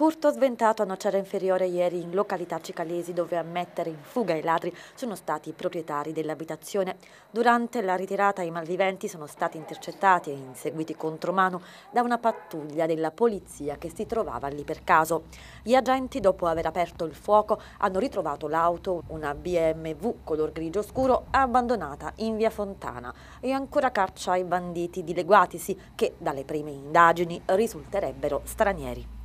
Furto sventato a Nocera Inferiore ieri in località Cicalesi dove a mettere in fuga i ladri sono stati i proprietari dell'abitazione. Durante la ritirata i malviventi sono stati intercettati e inseguiti contromano da una pattuglia della polizia che si trovava lì per caso. Gli agenti dopo aver aperto il fuoco hanno ritrovato l'auto, una BMW color grigio scuro abbandonata in via Fontana e ancora caccia ai banditi dileguatisi che dalle prime indagini risulterebbero stranieri.